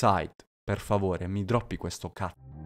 Site, per favore, mi droppi questo cazzo.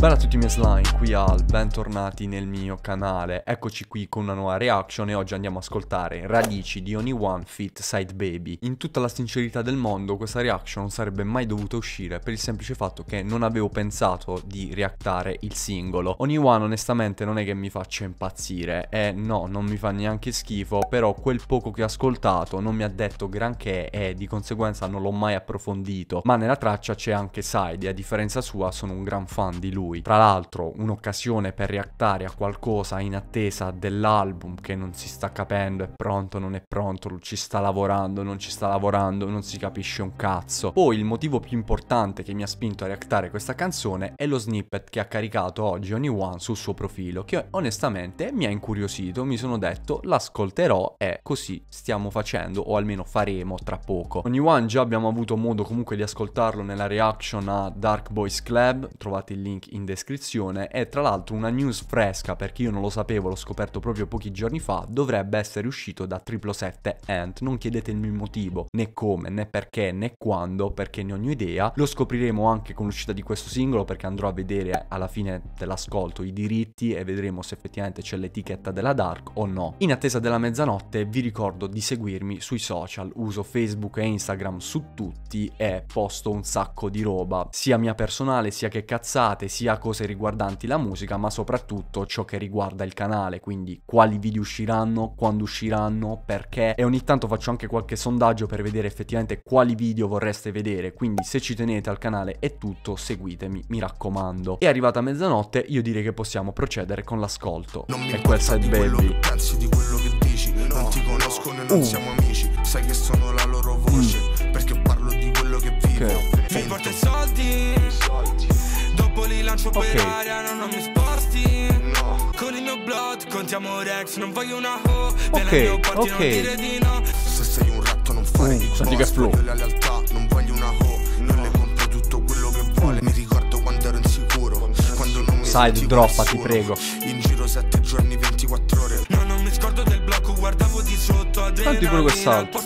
Bella a tutti i miei slime, qui Al, bentornati nel mio canale, eccoci qui con una nuova reaction e oggi andiamo a ascoltare Radici di Oni One Fit Side Baby. In tutta la sincerità del mondo questa reaction non sarebbe mai dovuta uscire per il semplice fatto che non avevo pensato di reactare il singolo. Oni One onestamente non è che mi faccia impazzire e eh, no, non mi fa neanche schifo, però quel poco che ho ascoltato non mi ha detto granché e di conseguenza non l'ho mai approfondito, ma nella traccia c'è anche Side e a differenza sua sono un gran fan di lui lui. Tra l'altro un'occasione per reattare a qualcosa in attesa dell'album che non si sta capendo, è pronto, non è pronto, ci sta lavorando, non ci sta lavorando, non si capisce un cazzo. Poi il motivo più importante che mi ha spinto a reactare questa canzone è lo snippet che ha caricato oggi Only One sul suo profilo, che onestamente mi ha incuriosito, mi sono detto l'ascolterò e così stiamo facendo, o almeno faremo tra poco. Ogni One già abbiamo avuto modo comunque di ascoltarlo nella reaction a Dark Boys Club, trovate il link in in descrizione e tra l'altro una news fresca perché io non lo sapevo, l'ho scoperto proprio pochi giorni fa, dovrebbe essere uscito da 777 Ant, non chiedetemi il motivo, né come, né perché, né quando, perché ne ho idea, lo scopriremo anche con l'uscita di questo singolo perché andrò a vedere alla fine dell'ascolto i diritti e vedremo se effettivamente c'è l'etichetta della Dark o no. In attesa della mezzanotte vi ricordo di seguirmi sui social, uso Facebook e Instagram su tutti e posto un sacco di roba, sia mia personale, sia che cazzate, sia sia cose riguardanti la musica, ma soprattutto ciò che riguarda il canale, quindi quali video usciranno, quando usciranno, perché e ogni tanto faccio anche qualche sondaggio per vedere effettivamente quali video vorreste vedere, quindi se ci tenete al canale è tutto, seguitemi, mi raccomando. È arrivata mezzanotte io direi che possiamo procedere con l'ascolto. E quel side baby. Pensi di quello che dici, non ti conosco né non uh. siamo superare, okay. non mi sposti. No. Con il mio blood contiamo Rex, non voglio una ho. Ok, ok. dire di no. Se sei un ratto non fai uh, senti che flow. la lealtà, non voglio una ho. Non le compro tutto quello che vuole. Mi ricordo quando ero insicuro. Quando non mi Side droppa, ti prego. In giro 7 giorni, 24 ore. No, non mi scordo del blocco, guardavo di sotto. Tanto pure quest'altro.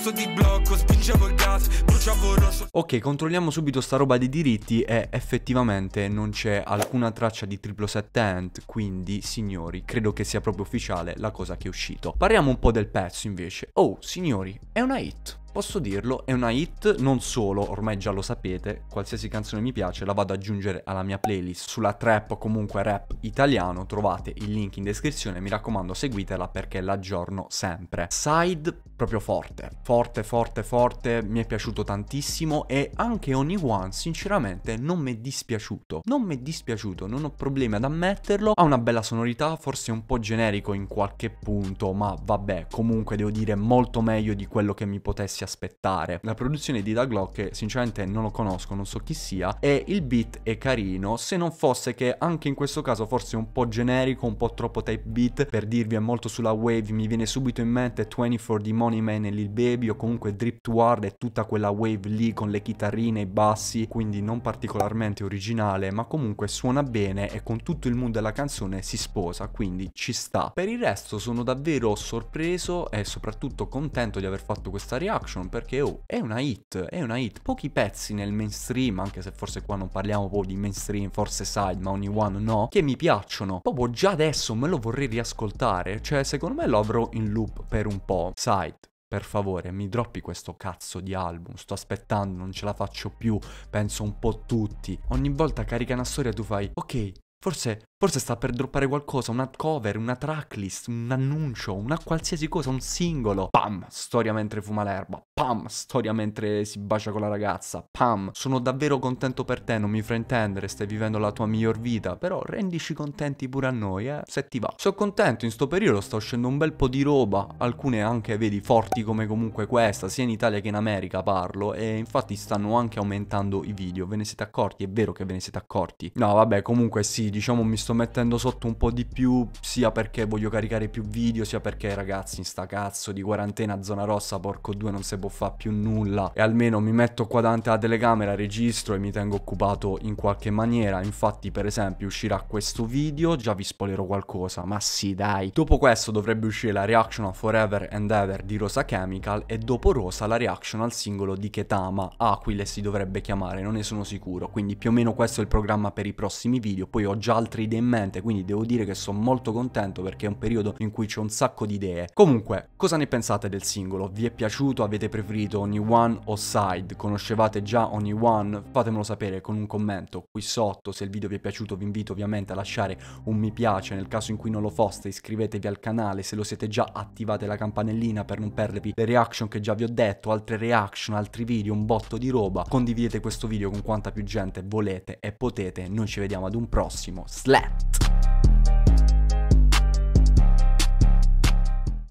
Ok, controlliamo subito sta roba dei diritti e effettivamente non c'è alcuna traccia di 777 Ant, quindi signori, credo che sia proprio ufficiale la cosa che è uscito. Parliamo un po' del pezzo invece. Oh, signori, è una hit posso dirlo, è una hit, non solo, ormai già lo sapete, qualsiasi canzone mi piace la vado ad aggiungere alla mia playlist sulla trap o comunque rap italiano, trovate il link in descrizione, mi raccomando seguitela perché l'aggiorno sempre. Side proprio forte, forte, forte, forte, mi è piaciuto tantissimo e anche Only One sinceramente non mi è dispiaciuto, non mi è dispiaciuto, non ho problemi ad ammetterlo, ha una bella sonorità, forse un po' generico in qualche punto, ma vabbè, comunque devo dire molto meglio di quello che mi potessi aspettare. La produzione di Doug Locke sinceramente non lo conosco, non so chi sia, e il beat è carino, se non fosse che anche in questo caso forse un po' generico, un po' troppo type beat, per dirvi è molto sulla wave, mi viene subito in mente 24 di Money Man e Lil Baby o comunque Drip to Hard e tutta quella wave lì con le chitarrine e i bassi, quindi non particolarmente originale, ma comunque suona bene e con tutto il mood della canzone si sposa, quindi ci sta. Per il resto sono davvero sorpreso e soprattutto contento di aver fatto questa reaction perché oh, è una hit, è una hit. Pochi pezzi nel mainstream, anche se forse qua non parliamo proprio di mainstream, forse side, ma ogni one no, che mi piacciono. Proprio già adesso me lo vorrei riascoltare, cioè secondo me lo avrò in loop per un po'. Site, per favore, mi droppi questo cazzo di album, sto aspettando, non ce la faccio più, penso un po' tutti. Ogni volta carica una storia tu fai, ok, forse, forse sta per droppare qualcosa, una cover, una tracklist, un annuncio, una qualsiasi cosa, un singolo. Bam! storia mentre fuma l'erba, Pam, storia mentre si bacia con la ragazza. Pam, sono davvero contento per te, non mi fraintendere, stai vivendo la tua miglior vita, però rendici contenti pure a noi, eh, se ti va. Sono contento, in sto periodo sta uscendo un bel po' di roba, alcune anche, vedi, forti come comunque questa, sia in Italia che in America parlo, e infatti stanno anche aumentando i video, ve ne siete accorti? È vero che ve ne siete accorti? No, vabbè, comunque sì, diciamo mi sto mettendo sotto un po' di più, sia perché voglio caricare più video, sia perché ragazzi, in sta cazzo di quarantena zona rossa, porco due, non si può fare più nulla e almeno mi metto qua davanti alla telecamera, registro e mi tengo occupato in qualche maniera. Infatti per esempio uscirà questo video, già vi spoilerò qualcosa, ma sì dai. Dopo questo dovrebbe uscire la reaction a Forever and Ever di Rosa Chemical e dopo Rosa la reaction al singolo di Ketama, Aquile si dovrebbe chiamare, non ne sono sicuro. Quindi più o meno questo è il programma per i prossimi video, poi ho già altre idee in mente, quindi devo dire che sono molto contento perché è un periodo in cui c'è un sacco di idee. Comunque, cosa ne pensate del singolo? Vi è piaciuto? Avete preferito ogni one o side, conoscevate già ogni one, fatemelo sapere con un commento qui sotto, se il video vi è piaciuto vi invito ovviamente a lasciare un mi piace, nel caso in cui non lo foste iscrivetevi al canale, se lo siete già attivate la campanellina per non perdervi le reaction che già vi ho detto, altre reaction, altri video, un botto di roba, condividete questo video con quanta più gente volete e potete, noi ci vediamo ad un prossimo, slap!